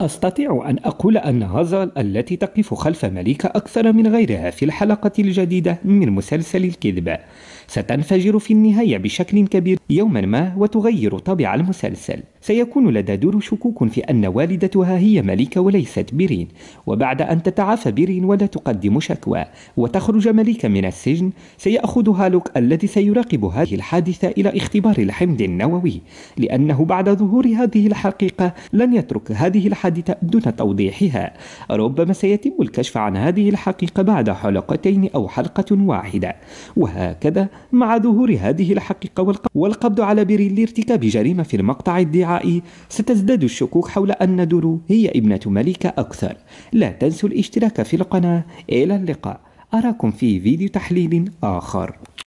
أستطيع أن أقول أن هازل التي تقف خلف مليكة أكثر من غيرها في الحلقة الجديدة من مسلسل الكذبة ستنفجر في النهاية بشكل كبير يوما ما وتغير طابع المسلسل سيكون لدى دورو شكوك في أن والدتها هي مليكة وليست بيرين وبعد أن تتعافى بيرين ولا تقدم شكوى وتخرج مليكة من السجن سيأخذ هالوك الذي سيراقب هذه الحادثة إلى اختبار الحمض النووي لأنه بعد ظهور هذه الحقيقة لن يترك هذه الحادثة دون توضيحها ربما سيتم الكشف عن هذه الحقيقة بعد حلقتين أو حلقة واحدة وهكذا مع ظهور هذه الحقيقة والقبض على بيرين لارتكاب جريمة في المقطع الدعاء ستزداد الشكوك حول أن درو هي ابنة ملكة أكثر لا تنسوا الاشتراك في القناة إلى اللقاء أراكم في فيديو تحليل آخر